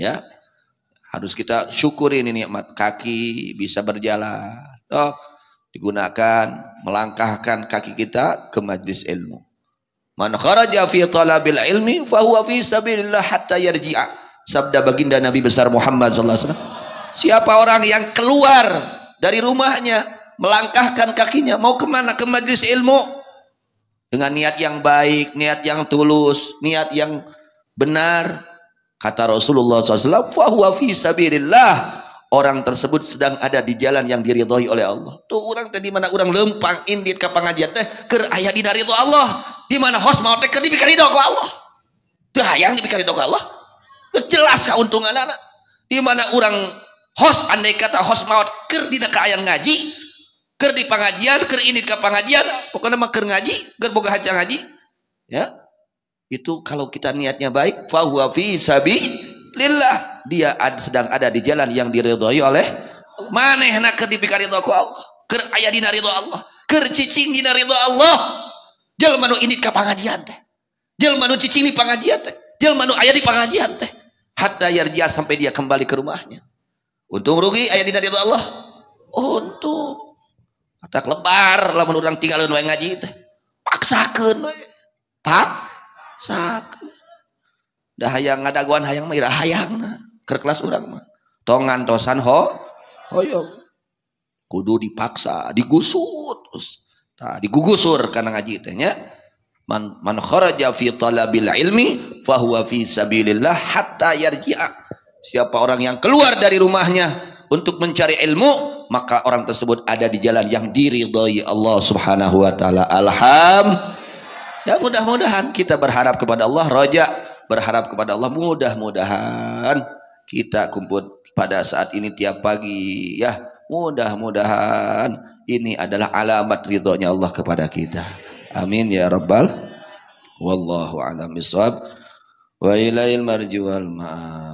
Ya. Harus kita syukuri ini nikmat kaki bisa berjalan. Oh, digunakan melangkahkan kaki kita ke majlis ilmu. Man kharaja fi talabil ilmi huwa fi sabilillah hatta yarji'a. Sabda baginda Nabi besar Muhammad sallallahu alaihi wasallam. Siapa orang yang keluar dari rumahnya melangkahkan kakinya mau kemana ke majlis ilmu dengan niat yang baik, niat yang tulus, niat yang benar Kata Rasulullah SAW, fahuwa fi sabirillah. Orang tersebut sedang ada di jalan yang diridhoi oleh Allah. Tuh orang tadi mana orang lempang indit ke pengajian teh ker ayah di dari Allah. Di mana hos mau teh ker dibikari doa Allah. Tuh yang dibikari doa Allah. Terjelas keuntungan anak. Di mana orang hos andai kata hos maut ker di ayah ngaji ker di pengajian ker ini ke pengajian pokoknya mah ker ngaji ker boga hajang ngaji ya itu kalau kita niatnya baik, fahuwa fi lillah Dia sedang ada di jalan yang diridhoi oleh manehna keur ridho ku Allah. ker ayah dina ridho Allah. ker cicing dina ridho Allah. Jelma nu ini ke pangajian teh. Jelma nu cicing di pangajian teh. Jelma nu di pangajian teh. Hatta yarji'a sampai dia kembali ke rumahnya. Untung rugi ayah dina ridho Allah. Untung. tak lebar lamun urang tinggalin wae ngaji teh. paksakan Tak sak dah hayang ngadaguan hayang mira hayang ke kelas urang mah tong tosan ho hoyong kudu dipaksa digusut terus nah, digugusur karena ngaji teh nya man man kharaja fi talabil ilmi fahuwa fi sabilillah hatta yarji'a siapa orang yang keluar dari rumahnya untuk mencari ilmu maka orang tersebut ada di jalan yang diridhai Allah Subhanahu wa taala. Alhamdulillah. Ya mudah-mudahan kita berharap kepada Allah roja, berharap kepada Allah mudah-mudahan kita kumpul pada saat ini tiap pagi ya. Mudah-mudahan ini adalah alamat ridhonya Allah kepada kita. Amin ya rabbal wallahu a'lam wa ilail marji wal